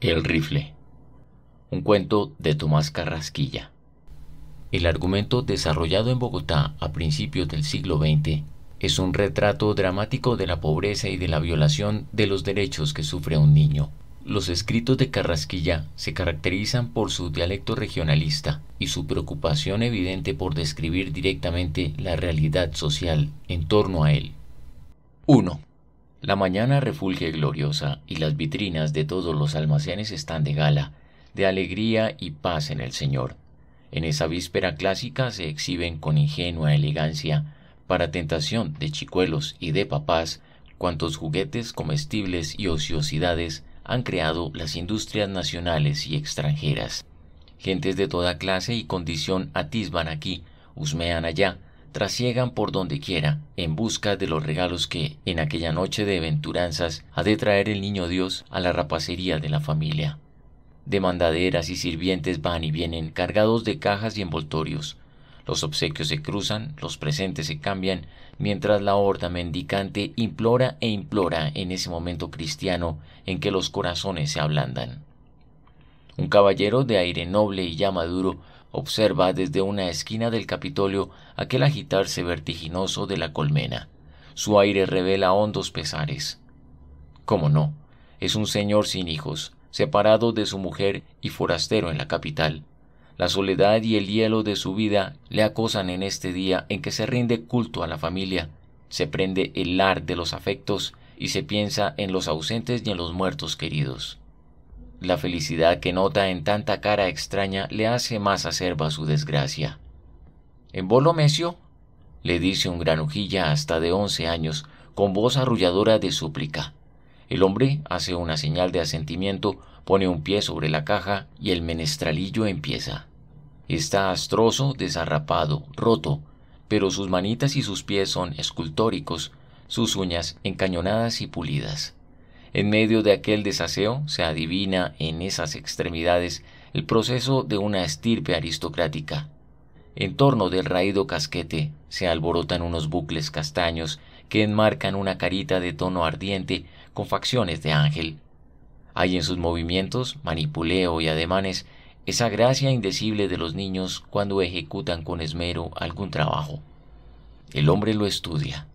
El rifle. Un cuento de Tomás Carrasquilla. El argumento desarrollado en Bogotá a principios del siglo XX es un retrato dramático de la pobreza y de la violación de los derechos que sufre un niño. Los escritos de Carrasquilla se caracterizan por su dialecto regionalista y su preocupación evidente por describir directamente la realidad social en torno a él. 1. La mañana refulge gloriosa y las vitrinas de todos los almacenes están de gala, de alegría y paz en el Señor. En esa víspera clásica se exhiben con ingenua elegancia, para tentación de chicuelos y de papás, cuantos juguetes comestibles y ociosidades han creado las industrias nacionales y extranjeras. Gentes de toda clase y condición atisban aquí, husmean allá, trasiegan por donde quiera en busca de los regalos que, en aquella noche de aventuranzas, ha de traer el niño Dios a la rapacería de la familia. Demandaderas y sirvientes van y vienen cargados de cajas y envoltorios. Los obsequios se cruzan, los presentes se cambian, mientras la horda mendicante implora e implora en ese momento cristiano en que los corazones se ablandan. Un caballero de aire noble y ya maduro observa desde una esquina del Capitolio aquel agitarse vertiginoso de la colmena. Su aire revela hondos pesares. ¿Cómo no? Es un señor sin hijos, separado de su mujer y forastero en la capital. La soledad y el hielo de su vida le acosan en este día en que se rinde culto a la familia, se prende el lar de los afectos y se piensa en los ausentes y en los muertos queridos. La felicidad que nota en tanta cara extraña le hace más acerba su desgracia. En Bolomesio, le dice un granujilla hasta de once años, con voz arrulladora de súplica. El hombre hace una señal de asentimiento, pone un pie sobre la caja y el menestralillo empieza. Está astroso, desarrapado, roto, pero sus manitas y sus pies son escultóricos, sus uñas encañonadas y pulidas. En medio de aquel desaseo se adivina en esas extremidades el proceso de una estirpe aristocrática. En torno del raído casquete se alborotan unos bucles castaños que enmarcan una carita de tono ardiente con facciones de ángel. Hay en sus movimientos, manipuleo y ademanes esa gracia indecible de los niños cuando ejecutan con esmero algún trabajo. El hombre lo estudia.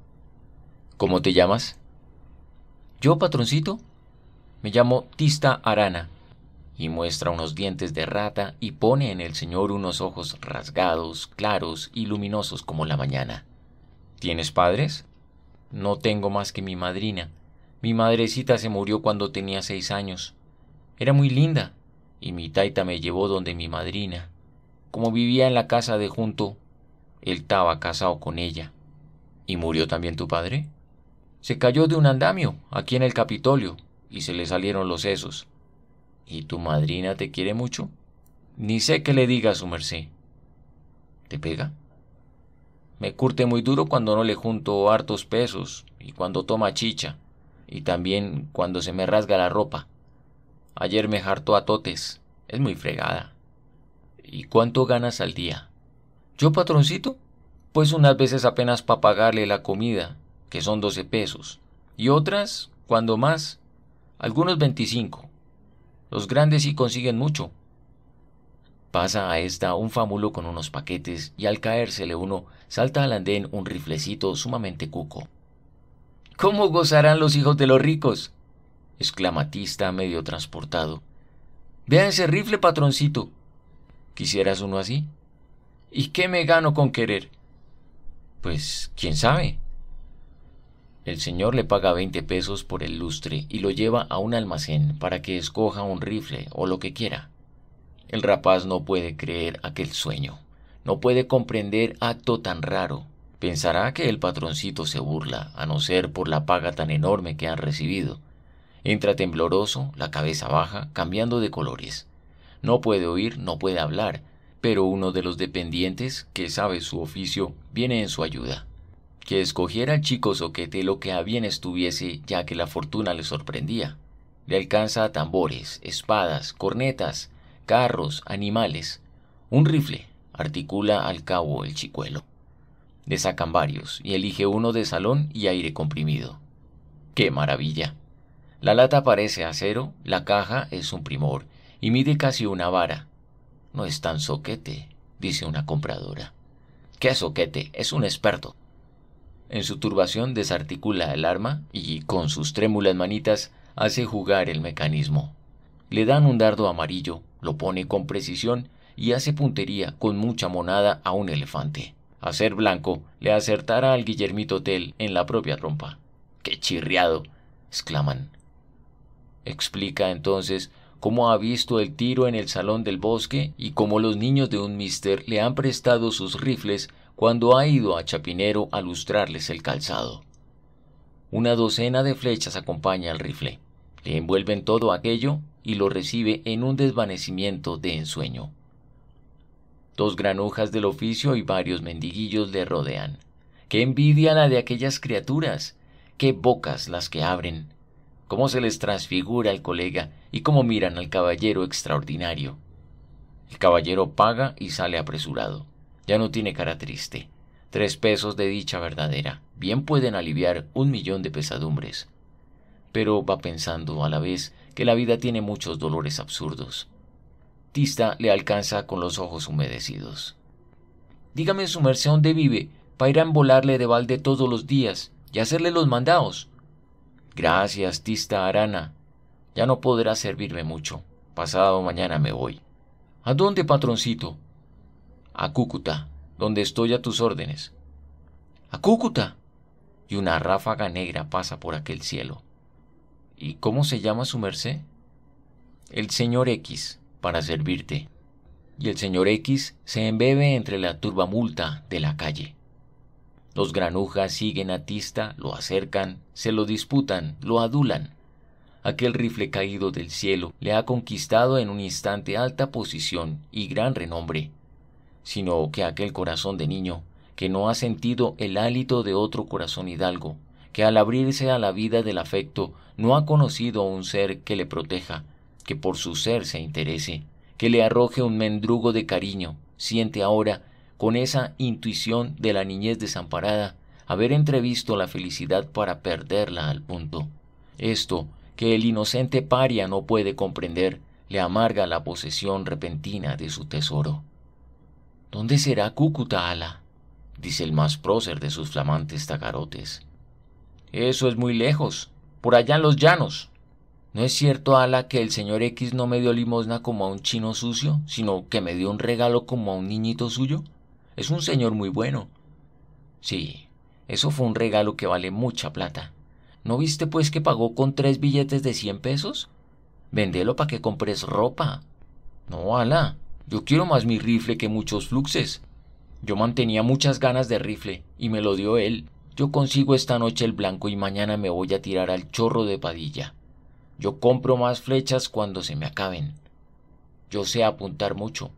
¿Cómo te llamas? Yo, patroncito, me llamo Tista Arana, y muestra unos dientes de rata y pone en el Señor unos ojos rasgados, claros y luminosos como la mañana. ¿Tienes padres? No tengo más que mi madrina. Mi madrecita se murió cuando tenía seis años. Era muy linda, y mi taita me llevó donde mi madrina. Como vivía en la casa de junto, él estaba casado con ella. ¿Y murió también tu padre? Se cayó de un andamio aquí en el Capitolio y se le salieron los sesos. ¿Y tu madrina te quiere mucho? Ni sé qué le diga a su merced. ¿Te pega? Me curte muy duro cuando no le junto hartos pesos y cuando toma chicha y también cuando se me rasga la ropa. Ayer me hartó a totes. Es muy fregada. ¿Y cuánto ganas al día? ¿Yo, patroncito? Pues unas veces apenas para pagarle la comida que son doce pesos, y otras, cuando más, algunos veinticinco. Los grandes sí consiguen mucho. Pasa a esta un fámulo con unos paquetes y al caérsele uno salta al andén un riflecito sumamente cuco. ¿Cómo gozarán los hijos de los ricos? —exclamatista medio transportado. Vean ese rifle, patroncito. ¿Quisieras uno así? ¿Y qué me gano con querer? Pues, quién sabe. El señor le paga veinte pesos por el lustre y lo lleva a un almacén para que escoja un rifle o lo que quiera. El rapaz no puede creer aquel sueño, no puede comprender acto tan raro. Pensará que el patroncito se burla, a no ser por la paga tan enorme que han recibido. Entra tembloroso, la cabeza baja, cambiando de colores. No puede oír, no puede hablar, pero uno de los dependientes, que sabe su oficio, viene en su ayuda que escogiera el chico soquete lo que a bien estuviese, ya que la fortuna le sorprendía. Le alcanza tambores, espadas, cornetas, carros, animales. Un rifle, articula al cabo el chicuelo. Le sacan varios y elige uno de salón y aire comprimido. ¡Qué maravilla! La lata parece acero, la caja es un primor y mide casi una vara. No es tan soquete, dice una compradora. ¿Qué soquete? Es un experto. En su turbación desarticula el arma y con sus trémulas manitas hace jugar el mecanismo. Le dan un dardo amarillo, lo pone con precisión y hace puntería con mucha monada a un elefante. A ser blanco, le acertará al Guillermito Tell en la propia trompa. ¡Qué chirriado! exclaman. Explica entonces cómo ha visto el tiro en el salón del bosque y cómo los niños de un mister le han prestado sus rifles cuando ha ido a Chapinero a lustrarles el calzado. Una docena de flechas acompaña al rifle, le envuelven todo aquello y lo recibe en un desvanecimiento de ensueño. Dos granujas del oficio y varios mendiguillos le rodean. ¡Qué envidia la de aquellas criaturas! ¡Qué bocas las que abren! ¡Cómo se les transfigura el colega y cómo miran al caballero extraordinario! El caballero paga y sale apresurado ya no tiene cara triste. Tres pesos de dicha verdadera bien pueden aliviar un millón de pesadumbres. Pero va pensando a la vez que la vida tiene muchos dolores absurdos. Tista le alcanza con los ojos humedecidos. Dígame su merced dónde vive, para ir a embolarle de balde todos los días y hacerle los mandados. Gracias, Tista Arana. Ya no podrá servirme mucho. Pasado mañana me voy. ¿A dónde, patroncito? a Cúcuta, donde estoy a tus órdenes. ¡A Cúcuta! Y una ráfaga negra pasa por aquel cielo. ¿Y cómo se llama su merced? El señor X, para servirte. Y el señor X se embebe entre la turbamulta de la calle. Los granujas siguen a Tista, lo acercan, se lo disputan, lo adulan. Aquel rifle caído del cielo le ha conquistado en un instante alta posición y gran renombre, sino que aquel corazón de niño, que no ha sentido el hálito de otro corazón hidalgo, que al abrirse a la vida del afecto no ha conocido a un ser que le proteja, que por su ser se interese, que le arroje un mendrugo de cariño, siente ahora, con esa intuición de la niñez desamparada, haber entrevisto la felicidad para perderla al punto. Esto, que el inocente paria no puede comprender, le amarga la posesión repentina de su tesoro. ¿Dónde será Cúcuta, Ala? dice el más prócer de sus flamantes tacarotes. Eso es muy lejos, por allá en los llanos. ¿No es cierto, Ala, que el señor X no me dio limosna como a un chino sucio, sino que me dio un regalo como a un niñito suyo? Es un señor muy bueno. Sí, eso fue un regalo que vale mucha plata. ¿No viste pues que pagó con tres billetes de cien pesos? Vendelo para que compres ropa. No, Ala, yo quiero más mi rifle que muchos fluxes. Yo mantenía muchas ganas de rifle, y me lo dio él. Yo consigo esta noche el blanco y mañana me voy a tirar al chorro de padilla. Yo compro más flechas cuando se me acaben. Yo sé apuntar mucho.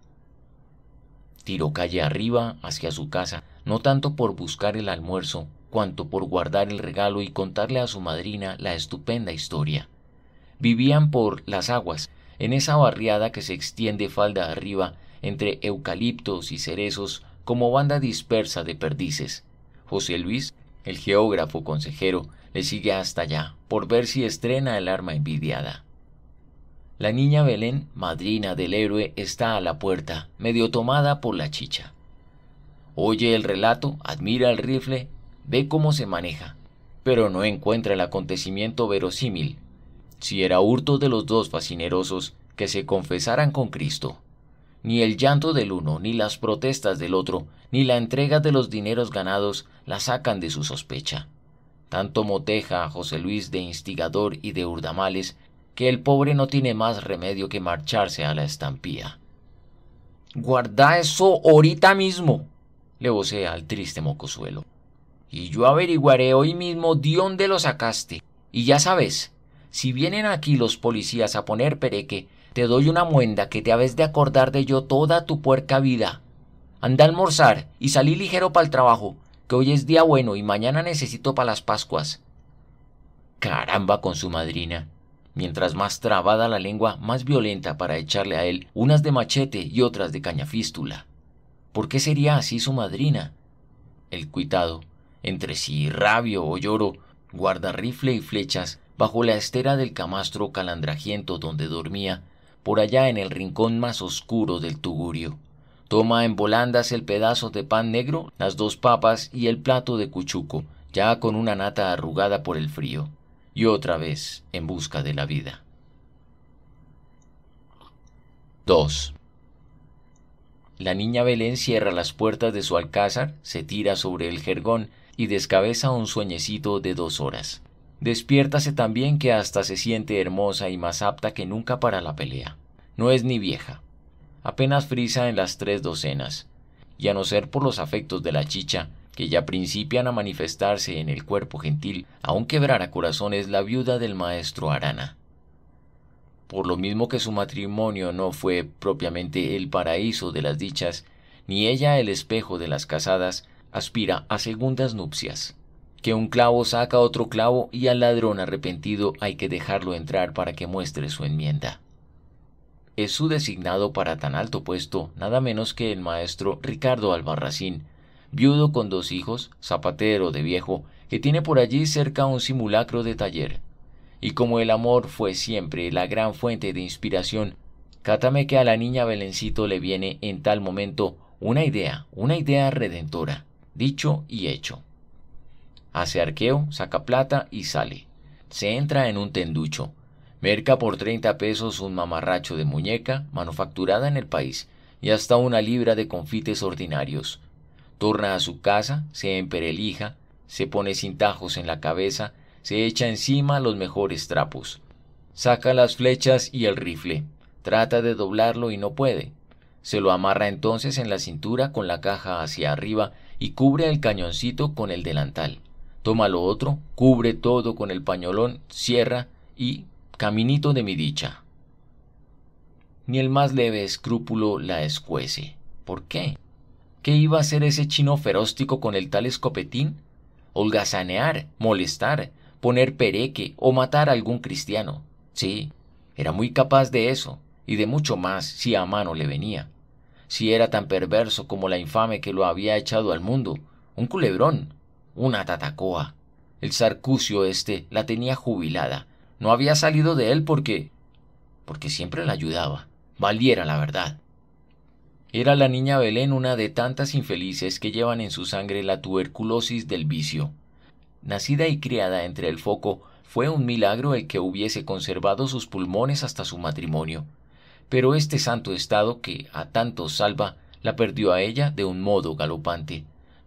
Tiró calle arriba hacia su casa, no tanto por buscar el almuerzo, cuanto por guardar el regalo y contarle a su madrina la estupenda historia. Vivían por las aguas, en esa barriada que se extiende falda arriba entre eucaliptos y cerezos como banda dispersa de perdices. José Luis, el geógrafo consejero, le sigue hasta allá, por ver si estrena el arma envidiada. La niña Belén, madrina del héroe, está a la puerta, medio tomada por la chicha. Oye el relato, admira el rifle, ve cómo se maneja, pero no encuentra el acontecimiento verosímil, si era hurto de los dos fascinerosos que se confesaran con Cristo. Ni el llanto del uno, ni las protestas del otro, ni la entrega de los dineros ganados la sacan de su sospecha. Tanto moteja a José Luis de instigador y de urdamales, que el pobre no tiene más remedio que marcharse a la estampía. Guarda eso ahorita mismo, le vocea al triste mocosuelo. Y yo averiguaré hoy mismo de dónde lo sacaste. Y ya sabes, si vienen aquí los policías a poner pereque, te doy una muenda que te habes de acordar de yo toda tu puerca vida. Anda a almorzar y salí ligero para el trabajo, que hoy es día bueno y mañana necesito para las Pascuas. Caramba con su madrina. Mientras más trabada la lengua, más violenta para echarle a él unas de machete y otras de caña fístula. ¿Por qué sería así su madrina? El cuitado, entre sí rabio o lloro, guarda rifle y flechas, bajo la estera del camastro calandrajiento donde dormía, por allá en el rincón más oscuro del tugurio. Toma en volandas el pedazo de pan negro, las dos papas y el plato de cuchuco, ya con una nata arrugada por el frío, y otra vez en busca de la vida. 2. La niña Belén cierra las puertas de su alcázar, se tira sobre el jergón y descabeza un sueñecito de dos horas. Despiértase también que hasta se siente hermosa y más apta que nunca para la pelea. No es ni vieja. Apenas frisa en las tres docenas. Y a no ser por los afectos de la chicha, que ya principian a manifestarse en el cuerpo gentil, aún quebrará corazones la viuda del maestro Arana. Por lo mismo que su matrimonio no fue propiamente el paraíso de las dichas, ni ella el espejo de las casadas, aspira a segundas nupcias que un clavo saca otro clavo y al ladrón arrepentido hay que dejarlo entrar para que muestre su enmienda. Es su designado para tan alto puesto nada menos que el maestro Ricardo Albarracín, viudo con dos hijos, zapatero de viejo, que tiene por allí cerca un simulacro de taller. Y como el amor fue siempre la gran fuente de inspiración, cátame que a la niña Belencito le viene en tal momento una idea, una idea redentora, dicho y hecho hace arqueo, saca plata y sale. Se entra en un tenducho. Merca por 30 pesos un mamarracho de muñeca, manufacturada en el país, y hasta una libra de confites ordinarios. Torna a su casa, se emperelija, se pone cintajos en la cabeza, se echa encima los mejores trapos. Saca las flechas y el rifle. Trata de doblarlo y no puede. Se lo amarra entonces en la cintura con la caja hacia arriba y cubre el cañoncito con el delantal. Toma lo otro, cubre todo con el pañolón, cierra y caminito de mi dicha. Ni el más leve escrúpulo la escuece. ¿Por qué? ¿Qué iba a hacer ese chino feróstico con el tal escopetín? Holgazanear, molestar, poner pereque o matar a algún cristiano. Sí, era muy capaz de eso, y de mucho más si a mano le venía. Si era tan perverso como la infame que lo había echado al mundo, un culebrón, una tatacoa. El sarcucio, este la tenía jubilada. No había salido de él porque... porque siempre la ayudaba. Valiera la verdad. Era la niña Belén una de tantas infelices que llevan en su sangre la tuberculosis del vicio. Nacida y criada entre el foco, fue un milagro el que hubiese conservado sus pulmones hasta su matrimonio. Pero este santo estado que a tantos salva, la perdió a ella de un modo galopante.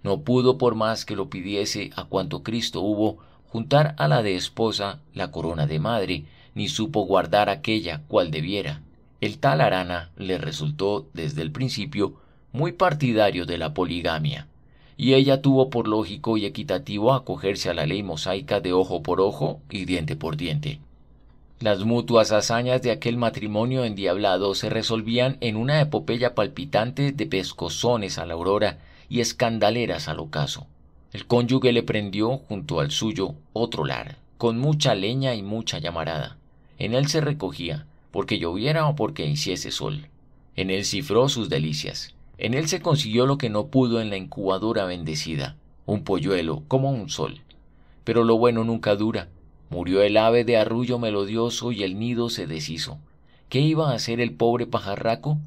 No pudo por más que lo pidiese a cuanto Cristo hubo juntar a la de esposa la corona de madre, ni supo guardar aquella cual debiera. El tal Arana le resultó desde el principio muy partidario de la poligamia, y ella tuvo por lógico y equitativo acogerse a la ley mosaica de ojo por ojo y diente por diente. Las mutuas hazañas de aquel matrimonio endiablado se resolvían en una epopeya palpitante de pescozones a la aurora y escandaleras al ocaso. El cónyuge le prendió junto al suyo otro lar, con mucha leña y mucha llamarada. En él se recogía, porque lloviera o porque hiciese sol. En él cifró sus delicias. En él se consiguió lo que no pudo en la incubadora bendecida, un polluelo como un sol. Pero lo bueno nunca dura. Murió el ave de arrullo melodioso y el nido se deshizo. ¿Qué iba a hacer el pobre pajarraco?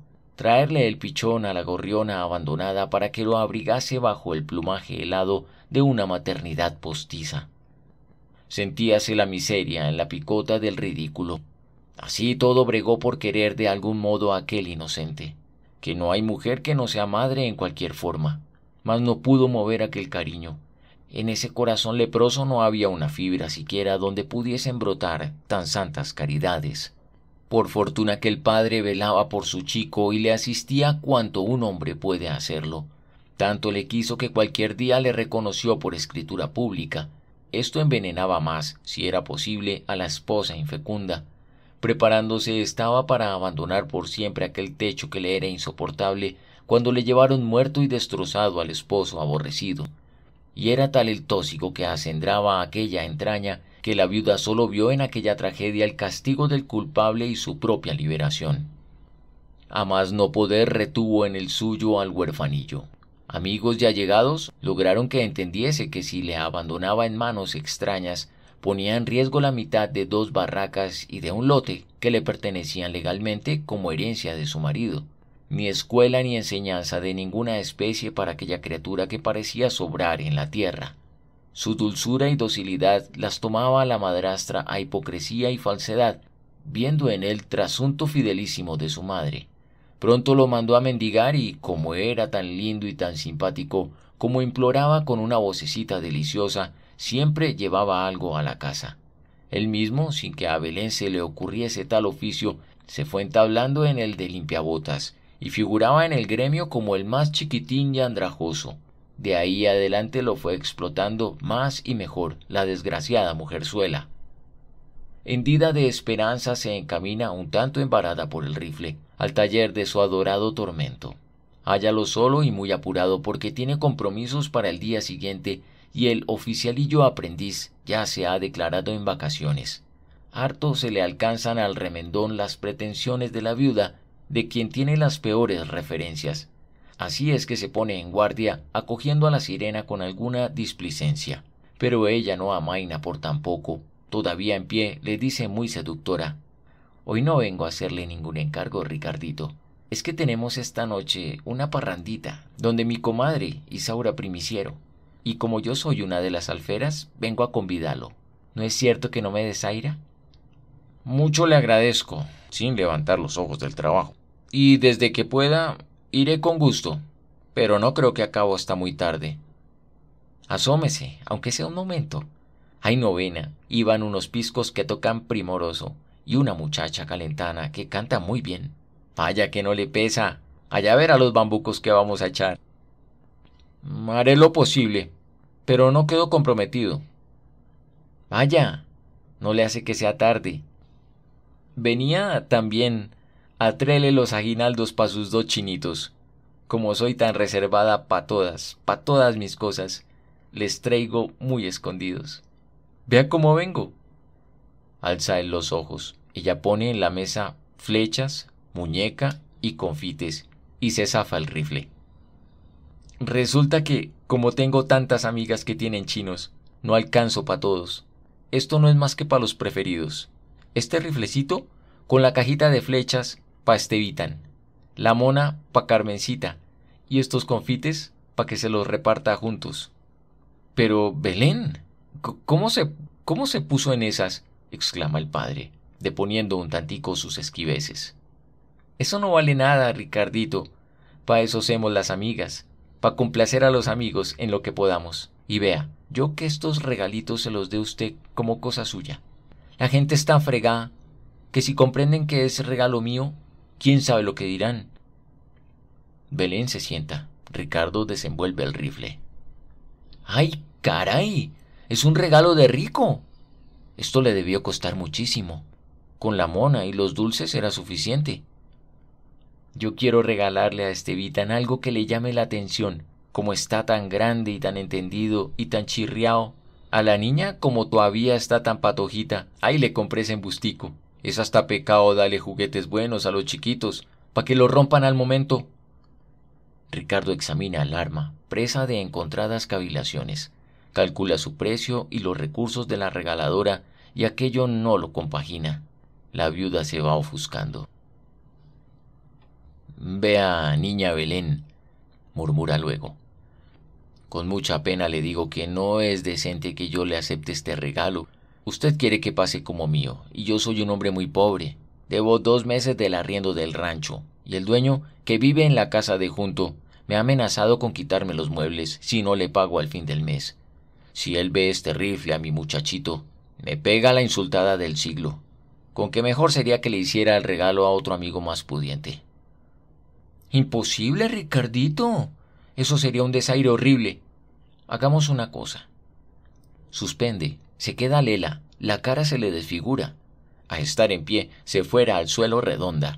traerle el pichón a la gorriona abandonada para que lo abrigase bajo el plumaje helado de una maternidad postiza. Sentíase la miseria en la picota del ridículo. Así todo bregó por querer de algún modo a aquel inocente, que no hay mujer que no sea madre en cualquier forma, mas no pudo mover aquel cariño. En ese corazón leproso no había una fibra siquiera donde pudiesen brotar tan santas caridades. Por fortuna que el padre velaba por su chico y le asistía cuanto un hombre puede hacerlo. Tanto le quiso que cualquier día le reconoció por escritura pública. Esto envenenaba más, si era posible, a la esposa infecunda. Preparándose estaba para abandonar por siempre aquel techo que le era insoportable cuando le llevaron muerto y destrozado al esposo aborrecido. Y era tal el tóxico que acendraba aquella entraña que la viuda solo vio en aquella tragedia el castigo del culpable y su propia liberación. A más no poder retuvo en el suyo al huerfanillo. Amigos ya llegados lograron que entendiese que si le abandonaba en manos extrañas, ponía en riesgo la mitad de dos barracas y de un lote que le pertenecían legalmente como herencia de su marido. Ni escuela ni enseñanza de ninguna especie para aquella criatura que parecía sobrar en la tierra. Su dulzura y docilidad las tomaba la madrastra a hipocresía y falsedad, viendo en él trasunto fidelísimo de su madre. Pronto lo mandó a mendigar y, como era tan lindo y tan simpático, como imploraba con una vocecita deliciosa, siempre llevaba algo a la casa. Él mismo, sin que a Belén se le ocurriese tal oficio, se fue entablando en el de limpiabotas, y figuraba en el gremio como el más chiquitín y andrajoso. De ahí adelante lo fue explotando más y mejor la desgraciada mujerzuela. Hendida de esperanza se encamina un tanto embarada por el rifle al taller de su adorado tormento. Hállalo solo y muy apurado porque tiene compromisos para el día siguiente y el oficialillo aprendiz ya se ha declarado en vacaciones. Harto se le alcanzan al remendón las pretensiones de la viuda, de quien tiene las peores referencias, Así es que se pone en guardia, acogiendo a la sirena con alguna displicencia. Pero ella no amaina por tampoco. Todavía en pie, le dice muy seductora. Hoy no vengo a hacerle ningún encargo, Ricardito. Es que tenemos esta noche una parrandita, donde mi comadre, Isaura Primiciero, y como yo soy una de las alferas, vengo a convidarlo. ¿No es cierto que no me desaira? Mucho le agradezco, sin levantar los ojos del trabajo. Y desde que pueda, Iré con gusto, pero no creo que acabo hasta muy tarde. Asómese, aunque sea un momento. Hay novena, y van unos piscos que tocan primoroso, y una muchacha calentana que canta muy bien. Vaya que no le pesa. Allá verá los bambucos que vamos a echar. Haré lo posible, pero no quedo comprometido. Vaya, no le hace que sea tarde. Venía también Atrele los aguinaldos pa' sus dos chinitos. Como soy tan reservada pa' todas, pa' todas mis cosas, les traigo muy escondidos. Vea cómo vengo. Alza los ojos. Ella pone en la mesa flechas, muñeca y confites, y se zafa el rifle. Resulta que, como tengo tantas amigas que tienen chinos, no alcanzo pa' todos. Esto no es más que pa' los preferidos. Este riflecito, con la cajita de flechas, pa' Estevitan, la mona pa' Carmencita y estos confites pa' que se los reparta juntos. Pero, Belén, ¿cómo se, cómo se puso en esas? exclama el padre, deponiendo un tantico sus esquiveces. Eso no vale nada, Ricardito. Pa' eso hacemos las amigas, pa' complacer a los amigos en lo que podamos. Y vea, yo que estos regalitos se los dé usted como cosa suya. La gente está fregada que si comprenden que es regalo mío, ¿Quién sabe lo que dirán? Belén se sienta. Ricardo desenvuelve el rifle. ¡Ay, caray! Es un regalo de rico. Esto le debió costar muchísimo. Con la mona y los dulces era suficiente. Yo quiero regalarle a en algo que le llame la atención, como está tan grande y tan entendido y tan chirriado. A la niña como todavía está tan patojita, ahí le compré ese embustico. Es hasta pecado darle juguetes buenos a los chiquitos, para que lo rompan al momento. Ricardo examina el arma, presa de encontradas cavilaciones, calcula su precio y los recursos de la regaladora, y aquello no lo compagina. La viuda se va ofuscando. Vea, niña Belén, murmura luego. Con mucha pena le digo que no es decente que yo le acepte este regalo, Usted quiere que pase como mío, y yo soy un hombre muy pobre. Debo dos meses del arriendo del rancho, y el dueño, que vive en la casa de junto, me ha amenazado con quitarme los muebles si no le pago al fin del mes. Si él ve este rifle a mi muchachito, me pega la insultada del siglo. Con que mejor sería que le hiciera el regalo a otro amigo más pudiente. Imposible, Ricardito. Eso sería un desaire horrible. Hagamos una cosa. Suspende se queda lela, la cara se le desfigura. A estar en pie, se fuera al suelo redonda.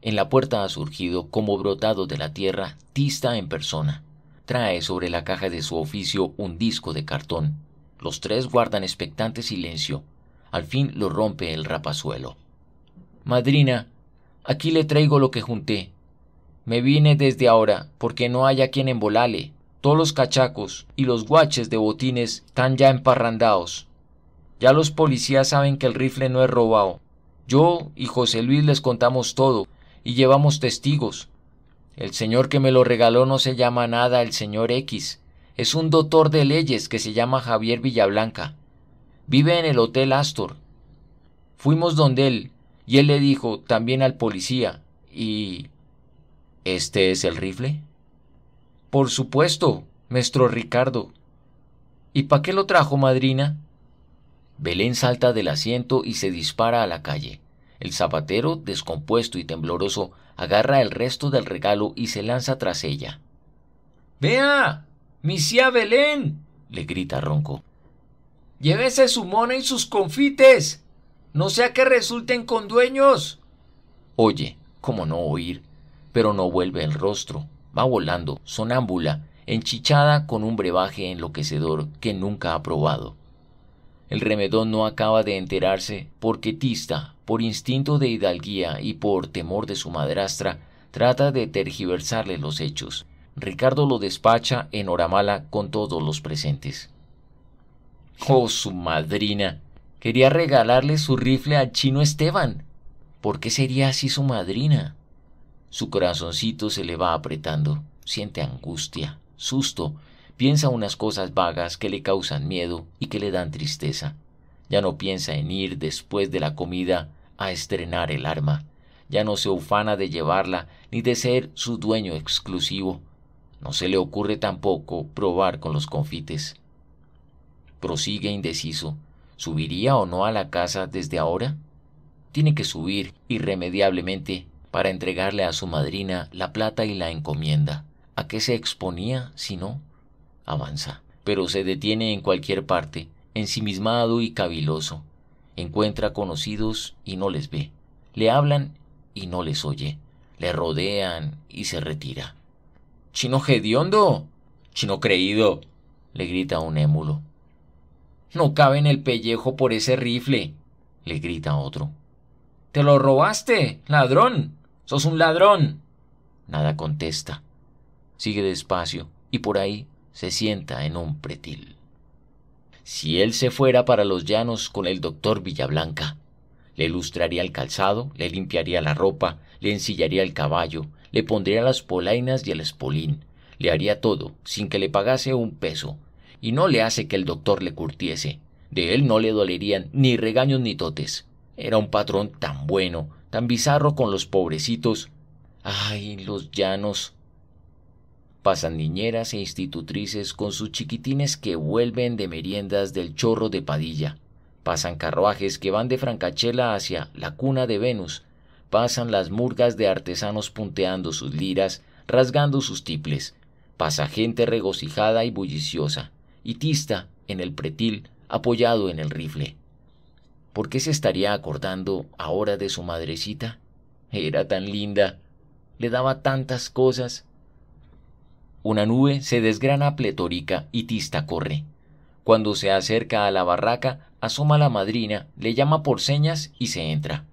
En la puerta ha surgido, como brotado de la tierra, Tista en persona. Trae sobre la caja de su oficio un disco de cartón. Los tres guardan expectante silencio. Al fin lo rompe el rapazuelo. Madrina, aquí le traigo lo que junté. Me vine desde ahora, porque no haya quien embolale todos los cachacos y los guaches de botines están ya emparrandados. Ya los policías saben que el rifle no es robado. Yo y José Luis les contamos todo y llevamos testigos. El señor que me lo regaló no se llama nada el señor X. Es un doctor de leyes que se llama Javier Villablanca. Vive en el Hotel Astor. Fuimos donde él y él le dijo también al policía y... ¿Este es el rifle? Por supuesto, maestro Ricardo. ¿Y pa' qué lo trajo, madrina? Belén salta del asiento y se dispara a la calle. El zapatero, descompuesto y tembloroso, agarra el resto del regalo y se lanza tras ella. ¡Vea! ¡Misía Belén! le grita ronco. Llévese su mona y sus confites. No sea que resulten con dueños. Oye, como no oír, pero no vuelve el rostro. Va volando, sonámbula, enchichada con un brebaje enloquecedor que nunca ha probado. El remedón no acaba de enterarse porque Tista, por instinto de hidalguía y por temor de su madrastra, trata de tergiversarle los hechos. Ricardo lo despacha en mala con todos los presentes. ¡Oh, su madrina! Quería regalarle su rifle al chino Esteban. ¿Por qué sería así su madrina? Su corazoncito se le va apretando, siente angustia, susto, piensa unas cosas vagas que le causan miedo y que le dan tristeza. Ya no piensa en ir después de la comida a estrenar el arma, ya no se ufana de llevarla ni de ser su dueño exclusivo. No se le ocurre tampoco probar con los confites. Prosigue indeciso. ¿Subiría o no a la casa desde ahora? Tiene que subir irremediablemente para entregarle a su madrina la plata y la encomienda. ¿A qué se exponía si no? Avanza, pero se detiene en cualquier parte, ensimismado y caviloso. Encuentra conocidos y no les ve. Le hablan y no les oye. Le rodean y se retira. ¡Chino gediondo! ¡Chino creído! le grita un émulo. No cabe en el pellejo por ese rifle, le grita otro. ¡Te lo robaste, ladrón! ¡Sos un ladrón! Nada contesta. Sigue despacio y por ahí se sienta en un pretil. Si él se fuera para los llanos con el doctor Villablanca, le lustraría el calzado, le limpiaría la ropa, le ensillaría el caballo, le pondría las polainas y el espolín, le haría todo, sin que le pagase un peso, y no le hace que el doctor le curtiese. De él no le dolerían ni regaños ni totes. Era un patrón tan bueno, tan bizarro con los pobrecitos. ¡Ay, los llanos! Pasan niñeras e institutrices con sus chiquitines que vuelven de meriendas del chorro de Padilla. Pasan carruajes que van de Francachela hacia la cuna de Venus. Pasan las murgas de artesanos punteando sus liras, rasgando sus tiples. Pasa gente regocijada y bulliciosa, y tista en el pretil, apoyado en el rifle. ¿Por qué se estaría acordando ahora de su madrecita? Era tan linda. Le daba tantas cosas. Una nube se desgrana pletórica y Tista corre. Cuando se acerca a la barraca, asoma la madrina, le llama por señas y se entra.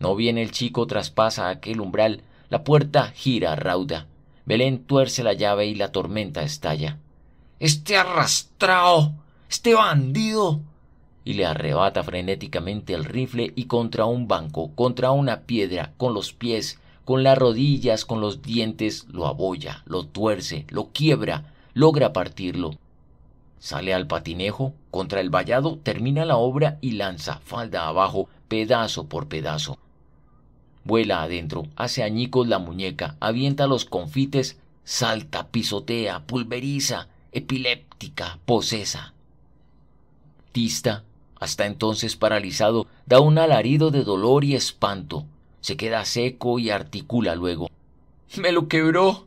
No bien el chico traspasa aquel umbral, la puerta gira rauda. Belén tuerce la llave y la tormenta estalla. Este arrastrao, este bandido, y le arrebata frenéticamente el rifle y contra un banco, contra una piedra, con los pies, con las rodillas, con los dientes, lo abolla, lo tuerce, lo quiebra, logra partirlo. Sale al patinejo, contra el vallado, termina la obra y lanza, falda abajo, pedazo por pedazo. Vuela adentro, hace añicos la muñeca, avienta los confites, salta, pisotea, pulveriza, epiléptica, posesa. Tista hasta entonces paralizado, da un alarido de dolor y espanto. Se queda seco y articula luego. Me lo quebró.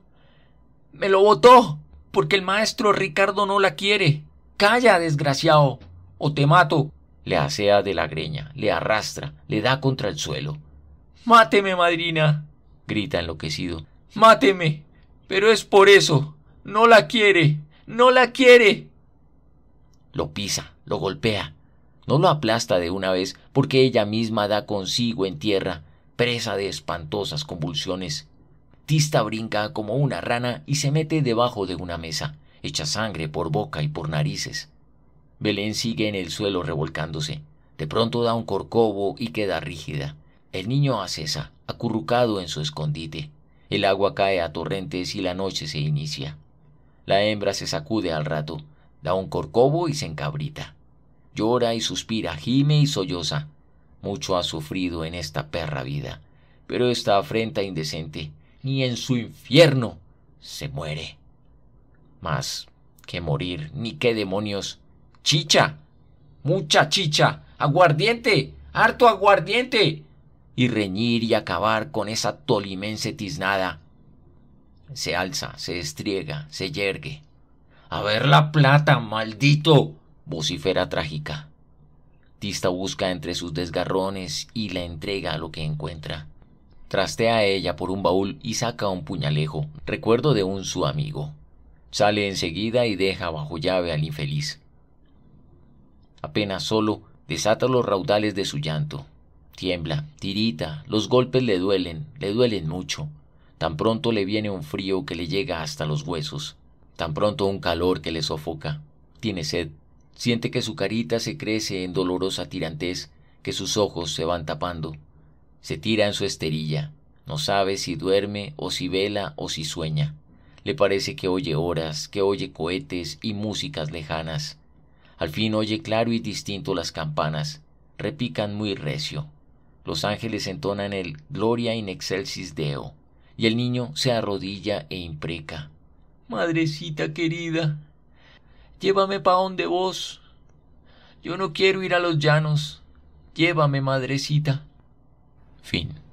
Me lo botó. Porque el maestro Ricardo no la quiere. Calla, desgraciado. o te mato. Le asea de la greña, le arrastra, le da contra el suelo. Máteme, madrina. grita enloquecido. Máteme. Pero es por eso. No la quiere. No la quiere. Lo pisa, lo golpea, no lo aplasta de una vez porque ella misma da consigo en tierra, presa de espantosas convulsiones. Tista brinca como una rana y se mete debajo de una mesa, echa sangre por boca y por narices. Belén sigue en el suelo revolcándose. De pronto da un corcovo y queda rígida. El niño acesa, acurrucado en su escondite. El agua cae a torrentes y la noche se inicia. La hembra se sacude al rato, da un corcovo y se encabrita llora y suspira, gime y solloza. Mucho ha sufrido en esta perra vida, pero esta afrenta indecente, ni en su infierno, se muere. Más que morir, ni qué demonios. Chicha, mucha chicha, aguardiente, harto aguardiente, y reñir y acabar con esa tolimense tiznada. Se alza, se estriega, se yergue. A ver la plata, maldito vocifera trágica. Tista busca entre sus desgarrones y la entrega a lo que encuentra. Trastea a ella por un baúl y saca un puñalejo, recuerdo de un su amigo. Sale enseguida y deja bajo llave al infeliz. Apenas solo, desata los raudales de su llanto. Tiembla, tirita, los golpes le duelen, le duelen mucho. Tan pronto le viene un frío que le llega hasta los huesos, tan pronto un calor que le sofoca. Tiene sed, Siente que su carita se crece en dolorosa tirantez, que sus ojos se van tapando. Se tira en su esterilla. No sabe si duerme o si vela o si sueña. Le parece que oye horas, que oye cohetes y músicas lejanas. Al fin oye claro y distinto las campanas. Repican muy recio. Los ángeles entonan el Gloria in excelsis Deo. Y el niño se arrodilla e impreca. Madrecita querida, llévame pa de vos. Yo no quiero ir a los llanos. Llévame, madrecita. Fin.